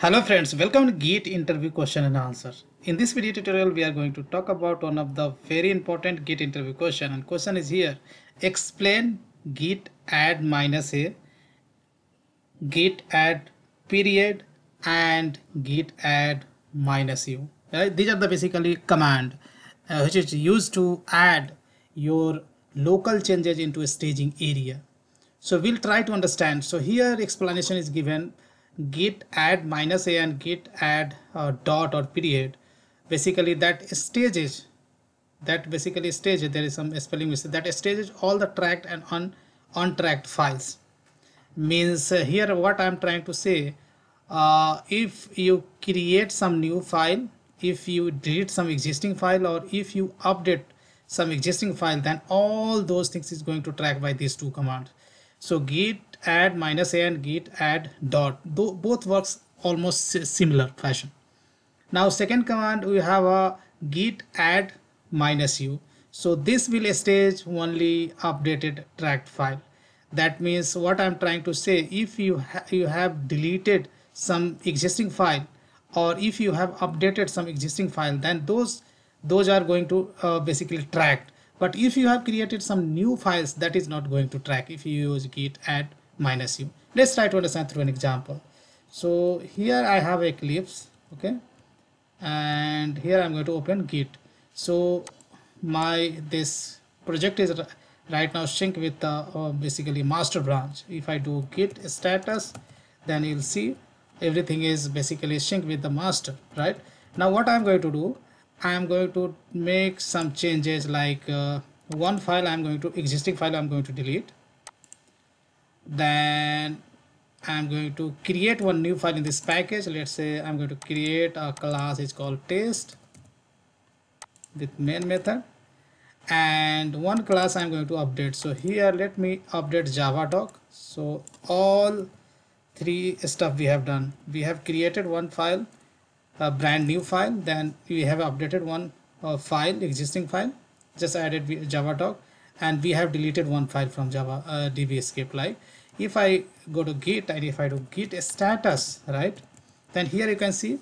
Hello friends, welcome to GATE interview question and answer. In this video tutorial, we are going to talk about one of the very important GATE interview question and question is here. Explain git add minus a, git add period and git add minus u. Right? These are the basically command uh, which is used to add your local changes into a staging area. So we'll try to understand. So here explanation is given git add minus a and git add uh, dot or period basically that stages that basically stages. there is some spelling mistake that stages all the tracked and un, untracked files means uh, here what i'm trying to say uh, if you create some new file if you delete some existing file or if you update some existing file then all those things is going to track by these two commands so git add minus a and git add dot Though both works almost similar fashion. Now second command we have a git add minus u. So this will stage only updated tracked file. That means what I'm trying to say if you, ha you have deleted some existing file or if you have updated some existing file then those those are going to uh, basically tracked but if you have created some new files, that is not going to track if you use git add minus u. Let's try to understand through an example. So here I have Eclipse, okay, and here I'm going to open git. So my this project is right now sync with the uh, basically master branch. If I do git status, then you'll see everything is basically sync with the master, right? Now what I'm going to do, I am going to make some changes like uh, one file I'm going to existing file I'm going to delete then I'm going to create one new file in this package let's say I'm going to create a class is called test with main method and one class I'm going to update so here let me update Java doc so all three stuff we have done we have created one file a brand new file then we have updated one uh, file existing file just added doc and we have deleted one file from java uh, db escape like if i go to git and if i do git status right then here you can see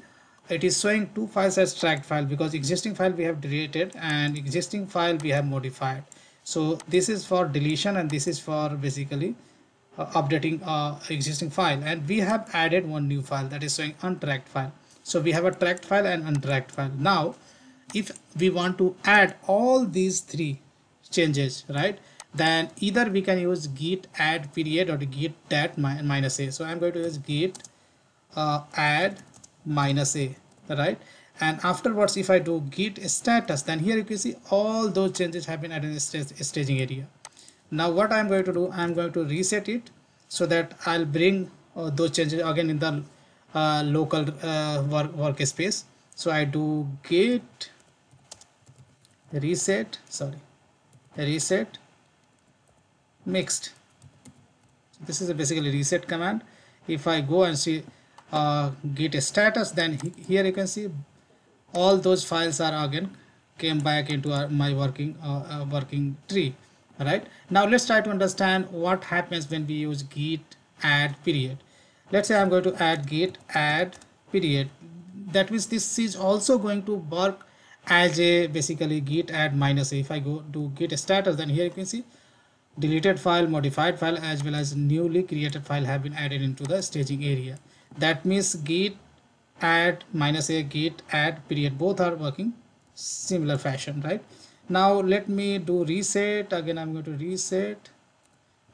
it is showing two files as tracked file because existing file we have deleted and existing file we have modified so this is for deletion and this is for basically uh, updating uh, existing file and we have added one new file that is showing untracked file so we have a tracked file and untracked file. Now, if we want to add all these three changes, right? Then either we can use git add period or git that minus a. So I'm going to use git uh, add minus a, right? And afterwards, if I do git status, then here you can see all those changes have been added in the staging area. Now what I'm going to do, I'm going to reset it so that I'll bring uh, those changes again in the uh, local uh, work workspace so I do git reset sorry reset mixed so this is a basically reset command if I go and see uh, git status then he here you can see all those files are again came back into our, my working uh, uh, working tree all right now let's try to understand what happens when we use git add period let's say I'm going to add gate add period that means this is also going to work as a basically git add minus a. if I go to git status then here you can see deleted file modified file as well as newly created file have been added into the staging area that means git add minus a git add period both are working similar fashion right now let me do reset again i'm going to reset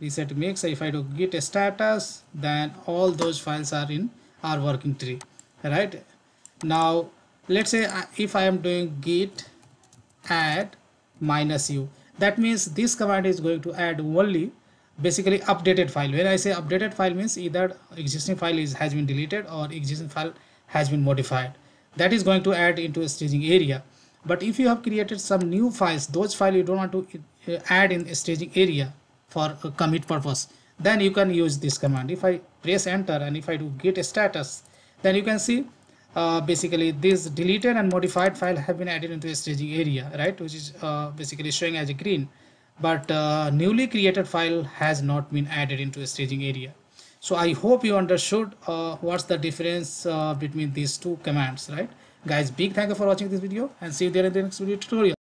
reset mix if I do git status then all those files are in our working tree right now let's say uh, if I am doing git add minus u that means this command is going to add only basically updated file when I say updated file means either existing file is has been deleted or existing file has been modified that is going to add into a staging area but if you have created some new files those file you don't want to uh, add in staging area for uh, commit purpose then you can use this command if i press enter and if i do git status then you can see uh, basically this deleted and modified file have been added into a staging area right which is uh, basically showing as a green but uh, newly created file has not been added into a staging area so i hope you understood uh, what's the difference uh, between these two commands right guys big thank you for watching this video and see you there in the next video tutorial